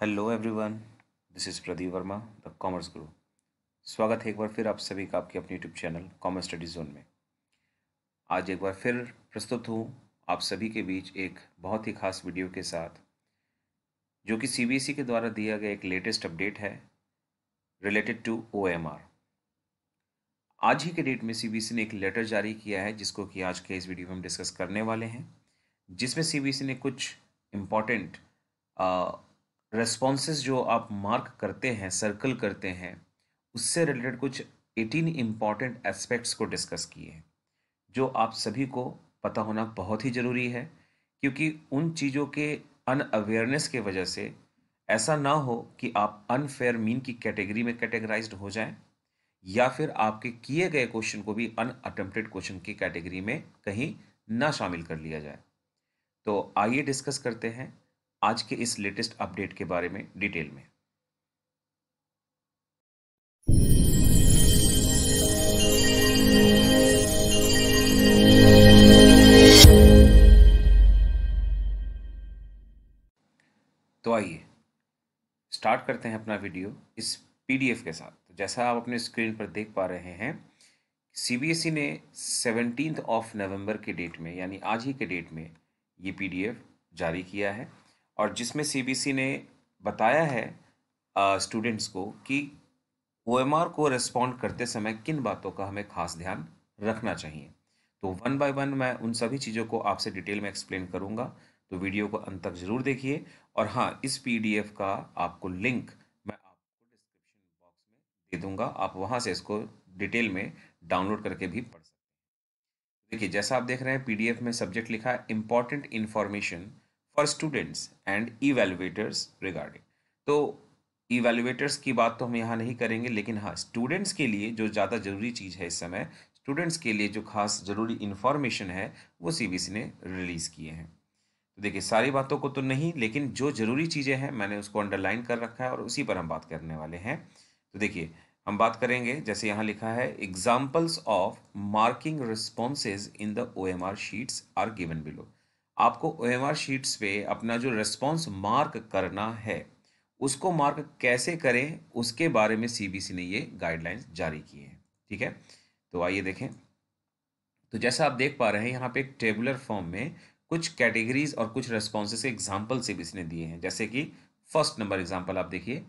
hello everyone this is Pradeep Verma the commerce guru स्वागत है एक बार फिर आप सभी का आपके अपने YouTube channel commerce study zone में आज एक बार फिर प्रस्तुत हूँ आप सभी के बीच एक बहुत ही खास वीडियो के साथ जो कि सीबीएसई e के द्वारा दिया गया एक लेटेस्ट अपडेट है रिलेटेड टू ओ आज ही के डेट में सी e ने एक लेटर जारी किया है जिसको कि आज के इस वीडियो में हम डिस्कस करने वाले हैं जिसमें सी e ने कुछ इम्पॉर्टेंट रेस्पॉन्सेज जो आप मार्क करते हैं सर्कल करते हैं उससे रिलेटेड कुछ 18 इम्पॉर्टेंट एस्पेक्ट्स को डिस्कस किए हैं जो आप सभी को पता होना बहुत ही ज़रूरी है क्योंकि उन चीज़ों के अनअवेयरनेस के वजह से ऐसा ना हो कि आप अनफेयर मीन की कैटेगरी में कैटेगराइज हो जाएं या फिर आपके किए गए क्वेश्चन को भी अटेम्प्टेड क्वेश्चन की कैटेगरी में कहीं ना शामिल कर लिया जाए तो आइए डिस्कस करते हैं आज के इस लेटेस्ट अपडेट के बारे में डिटेल में तो आइए स्टार्ट करते हैं अपना वीडियो इस पीडीएफ के साथ तो जैसा आप अपने स्क्रीन पर देख पा रहे हैं सीबीएसई e ने सेवनटीन ऑफ नवंबर के डेट में यानी आज ही के डेट में ये पीडीएफ जारी किया है और जिसमें सीबीसी ने बताया है स्टूडेंट्स को कि ओ को रिस्पॉन्ड करते समय किन बातों का हमें खास ध्यान रखना चाहिए तो वन बाय वन मैं उन सभी चीज़ों को आपसे डिटेल में एक्सप्लेन करूँगा तो वीडियो को अंत तक ज़रूर देखिए और हाँ इस पीडीएफ का आपको लिंक मैं आपको डिस्क्रिप्शन बॉक्स में दे दूँगा आप वहाँ से इसको डिटेल में डाउनलोड करके भी पढ़ सकते हैं देखिए जैसा आप देख रहे हैं पीडीएफ में सब्जेक्ट लिखा है important information for students and evaluators regarding तो इवेलुएटर्स की बात तो हम यहाँ नहीं करेंगे लेकिन हाँ स्टूडेंट्स के लिए जो ज़्यादा ज़रूरी चीज़ है इस समय स्टूडेंट्स के लिए जो खास ज़रूरी इन्फॉर्मेशन है वो सी ने रिलीज़ किए हैं तो देखिए सारी बातों को तो नहीं लेकिन जो ज़रूरी चीज़ें हैं मैंने उसको अंडरलाइन कर रखा है और उसी पर हम बात करने वाले हैं तो देखिए हम बात करेंगे जैसे यहाँ लिखा है examples of marking responses in the O M R sheets are given below आपको ओ शीट्स पे अपना जो रिस्पॉन्स मार्क करना है उसको मार्क कैसे करें उसके बारे में सीबीसी ने ये गाइडलाइंस जारी की है ठीक है तो आइए देखें तो जैसा आप देख पा रहे हैं यहाँ पे एक टेबुलर फॉर्म में कुछ कैटेगरीज और कुछ रेस्पॉन्स के एग्जाम्पल सी ने दिए हैं जैसे कि फर्स्ट नंबर एग्जाम्पल आप देखिए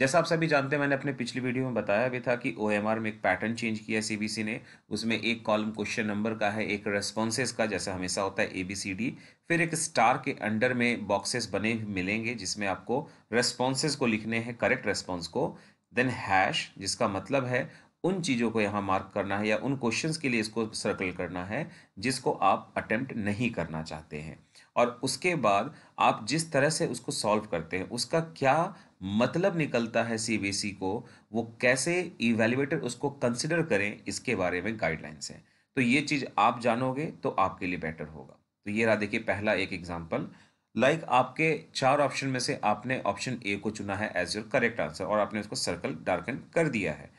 जैसा आप सभी जानते हैं मैंने अपने पिछली वीडियो में बताया भी था कि ओ में एक पैटर्न चेंज किया सी ने उसमें एक कॉलम क्वेश्चन नंबर का है एक रेस्पॉन्सेज का जैसा हमेशा होता है ए बी सी डी फिर एक स्टार के अंडर में बॉक्सेस बने मिलेंगे जिसमें आपको रेस्पॉन्सेज को लिखने हैं करेक्ट रेस्पॉन्स को देन हैश जिसका मतलब है उन चीज़ों को यहाँ मार्क करना है या उन क्वेश्चन के लिए इसको सर्कल करना है जिसको आप अटैम्प्ट नहीं करना चाहते हैं और उसके बाद आप जिस तरह से उसको सॉल्व करते हैं उसका क्या मतलब निकलता है सी को वो कैसे इवेल्युएटर उसको कंसिडर करें इसके बारे में गाइडलाइंस हैं तो ये चीज़ आप जानोगे तो आपके लिए बेटर होगा तो ये रहा देखिए पहला एक एग्जाम्पल लाइक like आपके चार ऑप्शन में से आपने ऑप्शन ए को चुना है एज योर करेक्ट आंसर और आपने उसको सर्कल डार्कन कर दिया है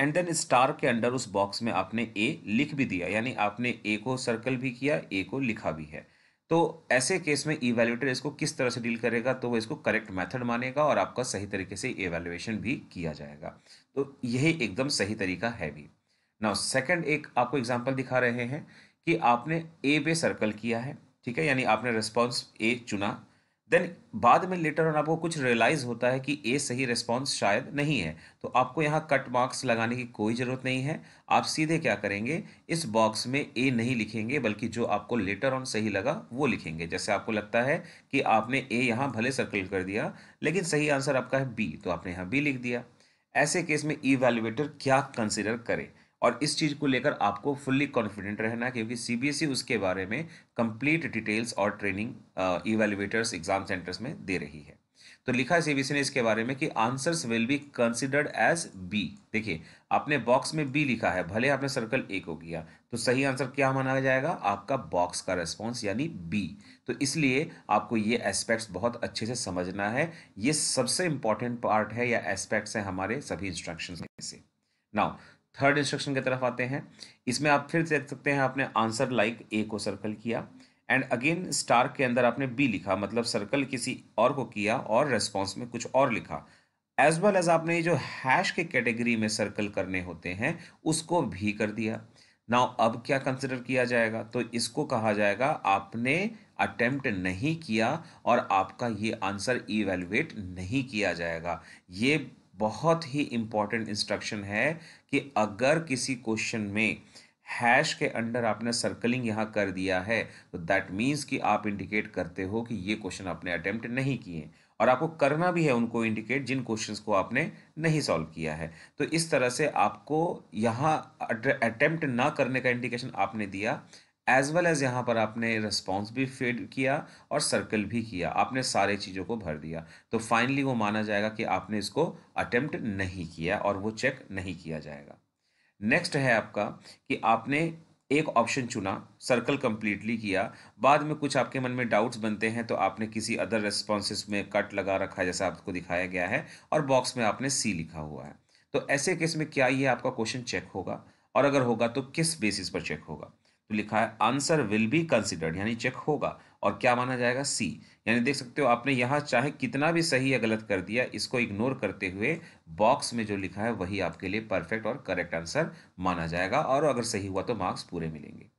एंड देन स्टार के अंडर उस बॉक्स में आपने ए लिख भी दिया यानी आपने ए को सर्कल भी किया ए को लिखा भी है तो ऐसे केस में इवेल्यूटर इसको किस तरह से डील करेगा तो वो इसको करेक्ट मेथड मानेगा और आपका सही तरीके से इवेल्युएशन भी किया जाएगा तो यही एकदम सही तरीका है भी नाउ सेकंड एक आपको एग्जांपल दिखा रहे हैं कि आपने ए पे सर्कल किया है ठीक है यानी आपने रिस्पॉन्स ए चुना देन बाद में लेटर ऑन आपको कुछ रियलाइज होता है कि ए सही रिस्पॉन्स शायद नहीं है तो आपको यहाँ कट मार्क्स लगाने की कोई ज़रूरत नहीं है आप सीधे क्या करेंगे इस बॉक्स में ए नहीं लिखेंगे बल्कि जो आपको लेटर ऑन सही लगा वो लिखेंगे जैसे आपको लगता है कि आपने ए यहाँ भले सर्कल कर दिया लेकिन सही आंसर आपका है बी तो आपने यहाँ बी लिख दिया ऐसे केस में ई क्या कंसिडर करें और इस चीज़ को लेकर आपको फुल्ली कॉन्फिडेंट रहना क्योंकि सीबीएसई e उसके बारे में कंप्लीट डिटेल्स और ट्रेनिंग इवेल्युएटर्स एग्जाम सेंटर्स में दे रही है तो लिखा है सीबीएसई e ने इसके बारे में कि answers will be considered as B देखिए आपने बॉक्स में बी लिखा है भले आपने सर्कल ए को किया तो सही आंसर क्या माना जाएगा आपका बॉक्स का रेस्पॉन्स यानी बी तो इसलिए आपको ये एस्पेक्ट्स बहुत अच्छे से समझना है ये सबसे इंपॉर्टेंट पार्ट है या एस्पेक्ट्स हैं हमारे सभी इंस्ट्रक्शन में से नाउ थर्ड इंस्ट्रक्शन की तरफ आते हैं इसमें आप फिर देख सकते हैं आपने आंसर लाइक ए को सर्कल किया एंड अगेन स्टार के अंदर आपने बी लिखा मतलब सर्कल किसी और को किया और रेस्पॉन्स में कुछ और लिखा एज वेल एज आपने ये जो हैश के कैटेगरी में सर्कल करने होते हैं उसको भी कर दिया नाउ अब क्या कंसिडर किया जाएगा तो इसको कहा जाएगा आपने अटेम्प्ट नहीं किया और आपका ये आंसर इवेलुएट नहीं किया जाएगा ये बहुत ही इम्पॉर्टेंट इंस्ट्रक्शन है कि अगर किसी क्वेश्चन में हैश के अंडर आपने सर्कलिंग यहाँ कर दिया है तो दैट मीन्स कि आप इंडिकेट करते हो कि ये क्वेश्चन आपने अटैम्प्ट नहीं किए और आपको करना भी है उनको इंडिकेट जिन क्वेश्चंस को आपने नहीं सॉल्व किया है तो इस तरह से आपको यहाँ अटैम्प्ट ना करने का इंडिकेशन आपने दिया एज वेल एज़ यहाँ पर आपने रिस्पॉन्स भी फेड किया और सर्कल भी किया आपने सारे चीज़ों को भर दिया तो फाइनली वो माना जाएगा कि आपने इसको अटेम्प्ट नहीं किया और वो चेक नहीं किया जाएगा नेक्स्ट है आपका कि आपने एक ऑप्शन चुना सर्कल कंप्लीटली किया बाद में कुछ आपके मन में डाउट्स बनते हैं तो आपने किसी अदर रेस्पॉन्सेस में कट लगा रखा है जैसा आपको दिखाया गया है और बॉक्स में आपने सी लिखा हुआ है तो ऐसे केस में क्या ये आपका क्वेश्चन चेक होगा और अगर होगा तो किस बेसिस पर चेक होगा तो लिखा है आंसर विल बी कंसिडर्ड यानी चेक होगा और क्या माना जाएगा सी यानी देख सकते हो आपने यहाँ चाहे कितना भी सही या गलत कर दिया इसको इग्नोर करते हुए बॉक्स में जो लिखा है वही आपके लिए परफेक्ट और करेक्ट आंसर माना जाएगा और अगर सही हुआ तो मार्क्स पूरे मिलेंगे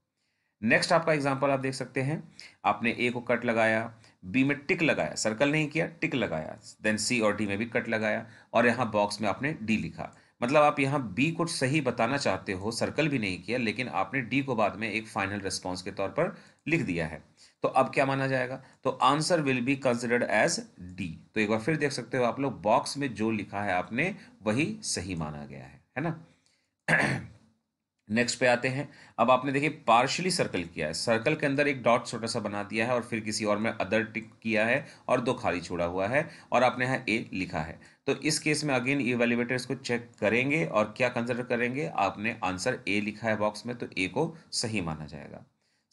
नेक्स्ट आपका एग्जाम्पल आप देख सकते हैं आपने ए को कट लगाया बी में टिक लगाया सर्कल नहीं किया टिक लगाया देन सी और डी में भी कट लगाया और यहाँ बॉक्स में आपने डी लिखा मतलब आप यहाँ बी को सही बताना चाहते हो सर्कल भी नहीं किया लेकिन आपने डी को बाद में एक फाइनल रिस्पॉन्स के तौर पर लिख दिया है तो अब क्या माना जाएगा तो answer will be considered as D तो एक बार फिर देख सकते हो आप लोग बॉक्स में जो लिखा है आपने वही सही माना गया है है ना नेक्स्ट पे आते हैं अब आपने देखिए पार्शली सर्कल किया है सर्कल के अंदर एक डॉट छोटा सा बना दिया है और फिर किसी और में अदर टिक किया है और दो खाली छोड़ा हुआ है और आपने यहाँ ए लिखा है तो इस केस में अगेन इवेल्युएटर इसको चेक करेंगे और क्या कंसिडर करेंगे आपने आंसर ए लिखा है बॉक्स में तो ए को सही माना जाएगा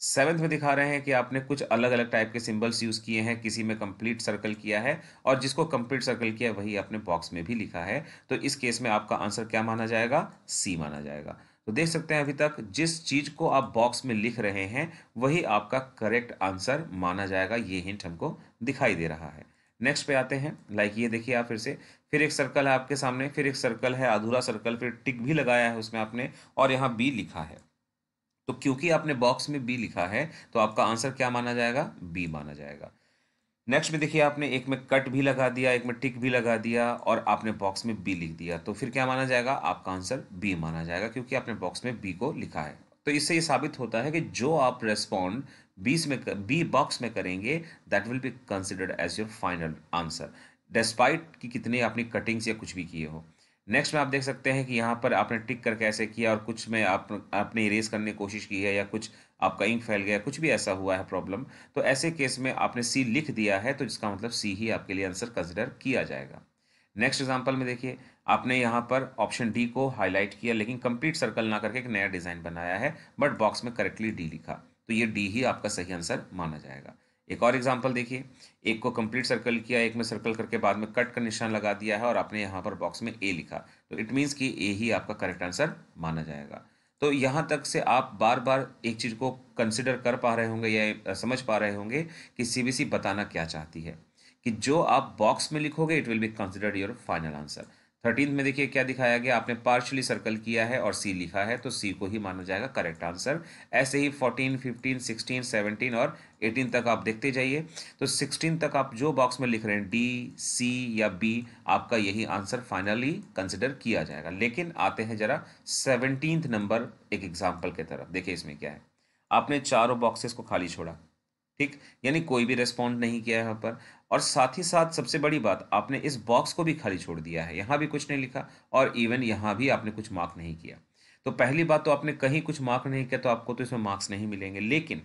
सेवन्थ में दिखा रहे हैं कि आपने कुछ अलग अलग टाइप के सिंबल्स यूज़ किए हैं किसी में कंप्लीट सर्कल किया है और जिसको कंप्लीट सर्कल किया है वही आपने बॉक्स में भी लिखा है तो इस केस में आपका आंसर क्या माना जाएगा सी माना जाएगा तो देख सकते हैं अभी तक जिस चीज़ को आप बॉक्स में लिख रहे हैं वही आपका करेक्ट आंसर माना जाएगा ये हिंट हमको दिखाई दे रहा है नेक्स्ट पे आते हैं लाइक ये देखिए आप फिर से फिर एक सर्कल है आपके सामने फिर एक सर्कल है अधूरा सर्कल फिर टिक भी लगाया है उसमें आपने और यहाँ बी लिखा है तो क्योंकि आपने बॉक्स में बी लिखा है तो आपका आंसर क्या माना जाएगा बी माना जाएगा नेक्स्ट में देखिए आपने एक में कट भी लगा दिया एक में टिक भी लगा दिया और आपने बॉक्स में बी लिख दिया तो फिर क्या माना जाएगा आपका आंसर बी माना जाएगा क्योंकि आपने बॉक्स में बी को लिखा है तो इससे ये साबित होता है कि जो आप रेस्पॉन्ड बीस में बी बॉक्स में करेंगे that will be considered as your final answer despite कि कितने आपने कटिंग्स या कुछ भी किए हो नेक्स्ट में आप देख सकते हैं कि यहाँ पर आपने टिक करके ऐसे किया और कुछ में आप आपने इरेज करने की कोशिश की है या कुछ आपका इंक फैल गया कुछ भी ऐसा हुआ है प्रॉब्लम तो ऐसे केस में आपने सी लिख दिया है तो जिसका मतलब सी ही आपके लिए आंसर कंसिडर किया जाएगा नेक्स्ट एग्जाम्पल में देखिए आपने यहाँ पर ऑप्शन डी को हाईलाइट किया लेकिन कंप्लीट सर्कल ना करके एक नया डिज़ाइन बनाया है बट बॉक्स में करेक्टली डी लिखा तो ये डी ही आपका सही आंसर माना जाएगा एक और एग्जाम्पल देखिए एक को कंप्लीट सर्कल किया एक में सर्कल करके बाद में कट का निशान लगा दिया है और आपने यहाँ पर बॉक्स में ए लिखा तो इट मीन्स कि ए ही आपका करेक्ट आंसर माना जाएगा तो यहाँ तक से आप बार बार एक चीज़ को कंसिडर कर पा रहे होंगे या समझ पा रहे होंगे कि सी बताना क्या चाहती है कि जो आप बॉक्स में लिखोगे it will be considered your final answer thirteen में देखिए क्या दिखाया गया आपने पार्शली सर्कल किया है और सी लिखा है तो सी को ही माना जाएगा करेक्ट आंसर ऐसे ही फोर्टीन फिफ्टीन सिक्सटीन सेवनटीन और एटीन तक आप देखते जाइए तो सिक्सटीन तक आप जो बॉक्स में लिख रहे हैं डी सी या बी आपका यही आंसर फाइनली कंसिडर किया जाएगा लेकिन आते हैं जरा सेवनटीन नंबर एक एग्जाम्पल के तरफ देखिए इसमें क्या है आपने चारों बॉक्सेस को खाली छोड़ा ठीक यानी कोई भी रेस्पॉन्ड नहीं किया यहाँ पर और साथ ही साथ सबसे बड़ी बात आपने इस बॉक्स को भी खाली छोड़ दिया है यहाँ भी कुछ नहीं लिखा और इवन यहाँ भी आपने कुछ मार्क नहीं किया तो पहली बात तो आपने कहीं कुछ मार्क नहीं किया तो आपको तो इसमें मार्क्स नहीं मिलेंगे लेकिन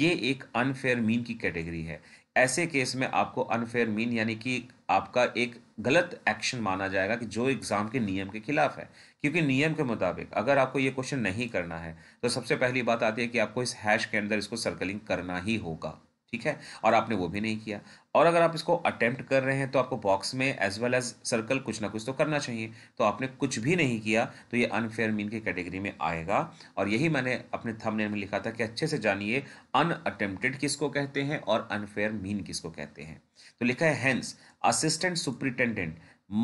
ये एक अनफेयर मीन की कैटेगरी है ऐसे केस में आपको अनफेयर मीन यानी कि आपका एक गलत एक्शन माना जाएगा कि जो एग्ज़ाम के नियम के खिलाफ है क्योंकि नियम के मुताबिक अगर आपको ये क्वेश्चन नहीं करना है तो सबसे पहली बात आती है कि आपको इस हैश के अंदर इसको सर्कलिंग करना ही होगा ठीक है और आपने वो भी नहीं किया और अगर आप इसको अटेम्प्ट कर रहे हैं तो आपको बॉक्स में एज वेल एज सर्कल कुछ ना कुछ तो करना चाहिए तो आपने कुछ भी नहीं किया तो ये अनफेयर मीन की कैटेगरी में आएगा और यही मैंने अपने थंबनेल में लिखा था कि अच्छे से जानिए अनअटेम्प्टेड किसको कहते हैं और अनफेयर मीन किसको कहते हैं तो लिखा है hence assistant superintendent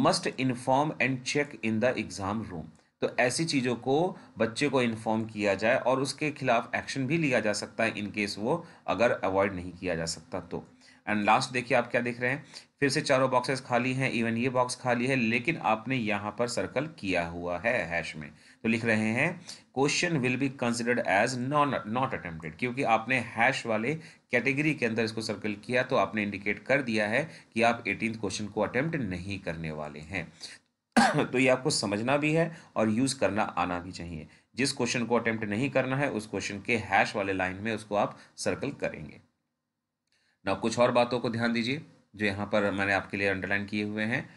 must inform and check in the exam room तो ऐसी चीज़ों को बच्चे को इन्फॉर्म किया जाए और उसके खिलाफ एक्शन भी लिया जा सकता है इन केस वो अगर अवॉइड नहीं किया जा सकता तो एंड लास्ट देखिए आप क्या देख रहे हैं फिर से चारों बॉक्सेस खाली हैं इवन ये बॉक्स खाली है लेकिन आपने यहाँ पर सर्कल किया हुआ है हैश में तो लिख रहे हैं question will be considered as non not attempted क्योंकि आपने हैश वाले कैटेगरी के अंदर इसको सर्कल किया तो आपने इंडिकेट कर दिया है कि आप एटीन क्वेश्चन को अटेम्प्ट नहीं करने वाले हैं तो ये आपको समझना भी है और यूज़ करना आना भी चाहिए जिस क्वेश्चन को अटेम्प्ट नहीं करना है उस क्वेश्चन के हैश वाले लाइन में उसको आप सर्कल करेंगे ना कुछ और बातों को ध्यान दीजिए जो यहाँ पर मैंने आपके लिए अंडरलाइन किए हुए हैं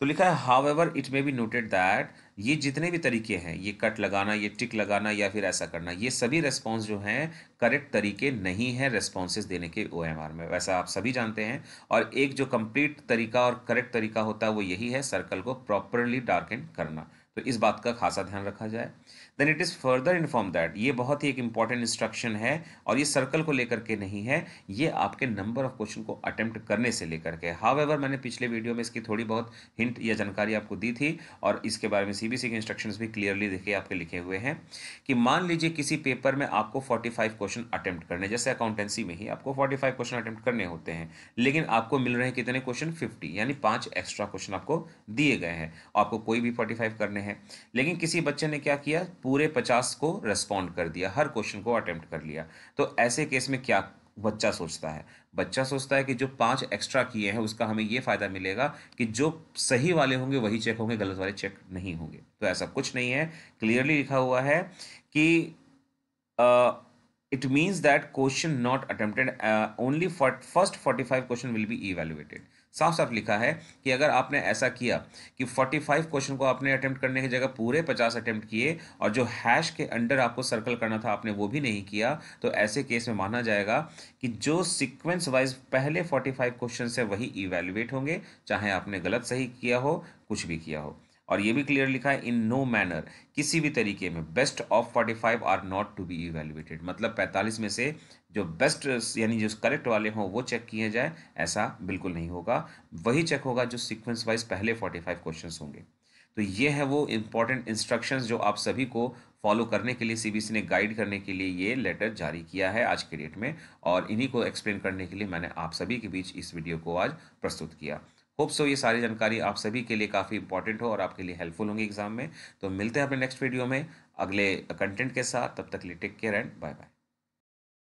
तो लिखा है however it may be noted that ये जितने भी तरीके हैं ये कट लगाना ये टिक लगाना या फिर ऐसा करना ये सभी रेस्पॉन्स जो हैं करेक्ट तरीके नहीं हैं रेस्पॉन्सेज देने के ओ में वैसा आप सभी जानते हैं और एक जो कंप्लीट तरीका और करेक्ट तरीका होता है वो यही है सर्कल को प्रॉपरली एंड करना तो इस बात का खासा ध्यान रखा जाए then it is further inform that ये बहुत ही एक इंपॉर्टेंट इंस्ट्रक्शन है और ये सर्कल को लेकर के नहीं है ये आपके नंबर ऑफ क्वेश्चन को अटेम्प्ट करने से लेकर के हाव एवर मैंने पिछले वीडियो में इसकी थोड़ी बहुत हिंट या जानकारी आपको दी थी और इसके बारे में सी बी के इंस्ट्रक्शन भी क्लियरली देखिए आपके लिखे हुए हैं कि मान लीजिए किसी पेपर में आपको फोर्टी फाइव क्वेश्चन अटैम्प्ट करने जैसे अकाउंटेंसी में ही आपको फोर्टी फाइव क्वेश्चन अटैम्प्ट करने होते हैं लेकिन आपको मिल रहे हैं कितने क्वेश्चन फिफ्टी यानी पाँच एक्स्ट्रा क्वेश्चन आपको दिए गए हैं आपको कोई भी फोर्टी फाइव करने हैं लेकिन किसी बच्चे ने क्या किया पूरे पचास को रेस्पॉन्ड कर दिया हर क्वेश्चन को अटेम्प्ट कर लिया तो ऐसे केस में क्या बच्चा सोचता है बच्चा सोचता है कि जो पांच एक्स्ट्रा किए हैं उसका हमें ये फ़ायदा मिलेगा कि जो सही वाले होंगे वही चेक होंगे गलत वाले चेक नहीं होंगे तो ऐसा कुछ नहीं है क्लियरली लिखा हुआ है कि it means that question not attempted only first forty five question will be evaluated साफ साफ लिखा है कि अगर आपने ऐसा किया कि 45 क्वेश्चन को आपने अटेम्प्ट करने की जगह पूरे 50 अटेम्प्ट किए और जो हैश के अंडर आपको सर्कल करना था आपने वो भी नहीं किया तो ऐसे केस में माना जाएगा कि जो सिक्वेंस वाइज पहले 45 क्वेश्चन है वही इवेल्युएट होंगे चाहे आपने गलत सही किया हो कुछ भी किया हो और ये भी क्लियर लिखा है इन नो मैनर किसी भी तरीके में best of 45 are not to be evaluated मतलब 45 में से जो बेस्ट यानी जो करेक्ट वाले हों वो चेक किए जाए ऐसा बिल्कुल नहीं होगा वही चेक होगा जो सिक्वेंस वाइज पहले 45 क्वेश्चंस होंगे तो ये है वो इम्पॉर्टेंट इंस्ट्रक्शंस जो आप सभी को फॉलो करने के लिए सी ने गाइड करने के लिए ये लेटर जारी किया है आज के डेट में और इन्हीं को एक्सप्लेन करने के लिए मैंने आप सभी के बीच इस वीडियो को आज प्रस्तुत किया होप सो ये सारी जानकारी आप सभी के लिए काफ़ी इंपॉर्टेंट हो और आपके लिए हेल्पफुल होंगी एग्जाम में तो मिलते हैं अपने नेक्स्ट वीडियो में अगले कंटेंट के साथ तब तक लिए take care and bye bye